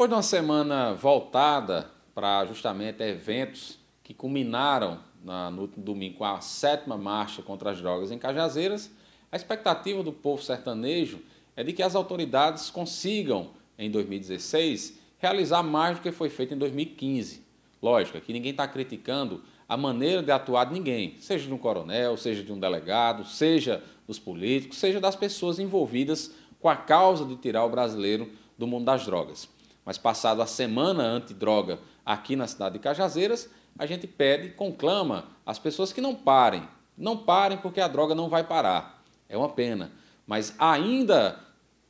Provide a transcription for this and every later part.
Depois de uma semana voltada para justamente eventos que culminaram na, no último domingo com a sétima marcha contra as drogas em Cajazeiras, a expectativa do povo sertanejo é de que as autoridades consigam, em 2016, realizar mais do que foi feito em 2015. Lógico, que ninguém está criticando a maneira de atuar de ninguém, seja de um coronel, seja de um delegado, seja dos políticos, seja das pessoas envolvidas com a causa de tirar o brasileiro do mundo das drogas. Mas passado a semana antidroga aqui na cidade de Cajazeiras, a gente pede, conclama as pessoas que não parem. Não parem porque a droga não vai parar. É uma pena. Mas ainda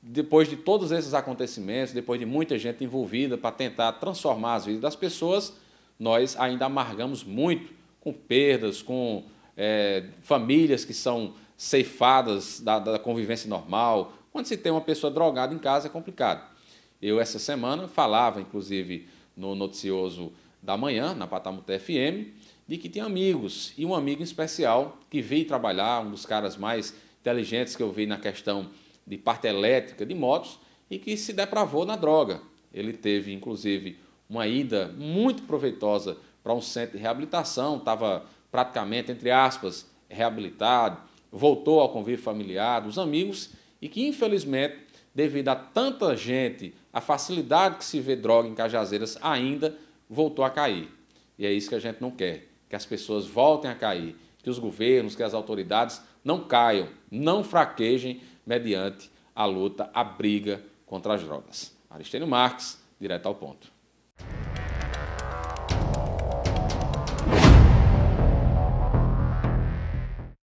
depois de todos esses acontecimentos, depois de muita gente envolvida para tentar transformar as vidas das pessoas, nós ainda amargamos muito com perdas, com é, famílias que são ceifadas da, da convivência normal. Quando se tem uma pessoa drogada em casa é complicado. Eu, essa semana, falava, inclusive, no Noticioso da Manhã, na Patamuta FM, de que tinha amigos, e um amigo especial que veio trabalhar, um dos caras mais inteligentes que eu vi na questão de parte elétrica de motos, e que se depravou na droga. Ele teve, inclusive, uma ida muito proveitosa para um centro de reabilitação, estava praticamente, entre aspas, reabilitado, voltou ao convívio familiar, dos amigos, e que, infelizmente, devido a tanta gente, a facilidade que se vê droga em Cajazeiras ainda voltou a cair. E é isso que a gente não quer, que as pessoas voltem a cair, que os governos, que as autoridades não caiam, não fraquejem mediante a luta, a briga contra as drogas. Aristênio Marques, direto ao ponto.